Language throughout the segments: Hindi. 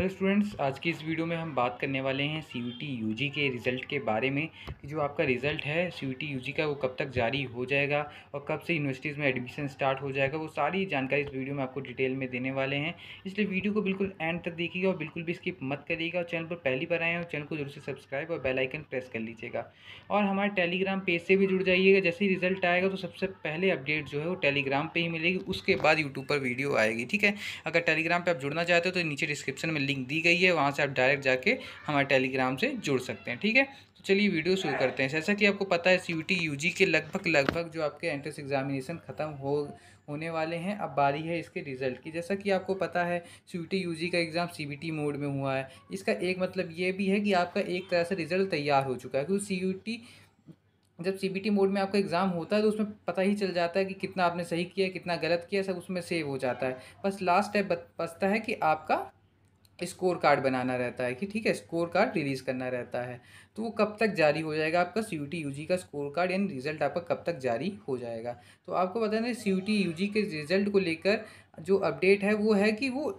हेलो स्टूडेंट्स आज की इस वीडियो में हम बात करने वाले हैं C U T U G के रिज़ल्ट के बारे में कि जो आपका रिज़ल्ट है C U T U G का वो कब तक जारी हो जाएगा और कब से यूनिवर्सिटीज़ में एडमिशन स्टार्ट हो जाएगा वो सारी जानकारी इस वीडियो में आपको डिटेल में देने वाले हैं इसलिए वीडियो को बिल्कुल एंड तक देखिएगा और बिल्कुल भी स्किप मत करिएगा और चैनल पर पहली बार आए हैं और चैनल को जरूर से सब्सक्राइब और बेलाइकन प्रेस कर लीजिएगा और हमारे टेलीग्राम पेज से भी जुड़ जाइएगा जैसे ही रिज़ल्ट आएगा तो सबसे पहले अपडेट जो है वो टेलीग्राम पर ही मिलेगी उसके बाद यूट्यूब पर वीडियो आएगी ठीक है अगर टेलीग्राम पर आप जुड़ना चाहते हो तो नीचे डिस्क्रिप्शन में लिंक दी गई है वहाँ से आप डायरेक्ट जाके हमारे टेलीग्राम से जुड़ सकते हैं ठीक है तो चलिए वीडियो शुरू करते हैं जैसा कि आपको पता है सी यू के लगभग लगभग जो आपके एंट्रेंस एग्जामिनेशन ख़त्म हो होने वाले हैं अब बारी है इसके रिज़ल्ट की जैसा कि आपको पता है सी यू का एग्ज़ाम सी मोड में हुआ है इसका एक मतलब ये भी है कि आपका एक तरह से रिज़ल्ट तैयार हो चुका है क्योंकि सी यू जब सी मोड में आपका एग्ज़ाम होता है तो उसमें पता ही चल जाता है कि कितना आपने सही किया कितना गलत किया सब उसमें सेव हो जाता है बस लास्ट स्टेप बचता है कि आपका स्कोर कार्ड बनाना रहता है कि ठीक है स्कोर कार्ड रिलीज़ करना रहता है तो वो कब तक जारी हो जाएगा आपका सी यू जी का स्कोर कार्ड यानी रिजल्ट आपका कब तक जारी हो जाएगा तो आपको बताना है सी यू जी के रिजल्ट को लेकर जो अपडेट है वो है कि वो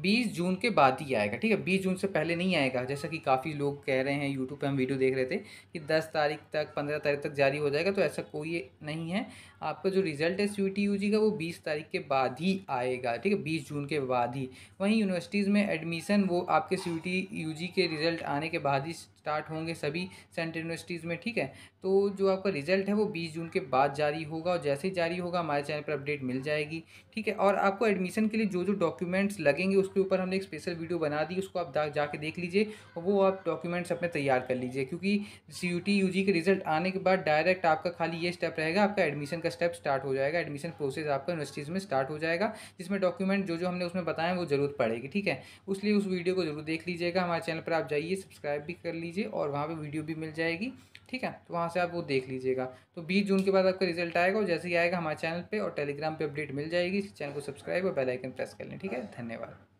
बीस जून के बाद ही आएगा ठीक है बीस जून से पहले नहीं आएगा जैसा कि काफ़ी लोग कह रहे हैं यूट्यूब पे हम वीडियो देख रहे थे कि दस तारीख तक पंद्रह तारीख तक जारी हो जाएगा तो ऐसा कोई नहीं है आपका जो रिजल्ट है सी टी का वो बीस तारीख के बाद ही आएगा ठीक है बीस जून के बाद ही वहीं यूनिवर्सिटीज़ में एडमिशन वो आपके सी टी के रिज़ल्ट आने के बाद ही स्टार्ट होंगे सभी सेंट्रल यूनिवर्सिटीज़ में ठीक है तो जो आपका रिजल्ट है वो बीस जून के बाद जारी होगा और जैसे ही जारी होगा हमारे चैनल पर अपडेट मिल जाएगी ठीक है और आपको एडमिशन के लिए जो जो डॉक्यूमेंट्स लगेंगे उसके ऊपर हमने एक स्पेशल वीडियो बना दी उसको आप जाके देख लीजिए और वो आप डॉक्यूमेंट्स अपने तैयार कर लीजिए क्योंकि C U T U G के रिजल्ट आने के बाद डायरेक्ट आपका खाली ये स्टेप रहेगा आपका एडमिशन का स्टेप स्टार्ट हो जाएगा एडमिशन प्रोसेस आपका यूनिवर्सिटीज़ में स्टार्ट हो जाएगा जिसमें डॉक्यूमेंट जो जो हमने उसमें बताया वो जरूर पड़ेगी ठीक है उसलिए उस वीडियो को जरूर देख लीजिएगा हमारे चैनल पर आप जाइए सब्सक्राइब भी कर लीजिए और वहाँ पर वीडियो भी मिल जाएगी ठीक है तो वहाँ से आप वो देख लीजिएगा तो बीस जून के बाद आपका रिजल्ट आएगा और जैसे ही आएगा हमारे चैनल पर और टेलीग्राम पर अपडेट मिल जाएगी इस चैनल को सब्सक्राइब और बेलाइकन प्रेस कर लें ठीक है धन्यवाद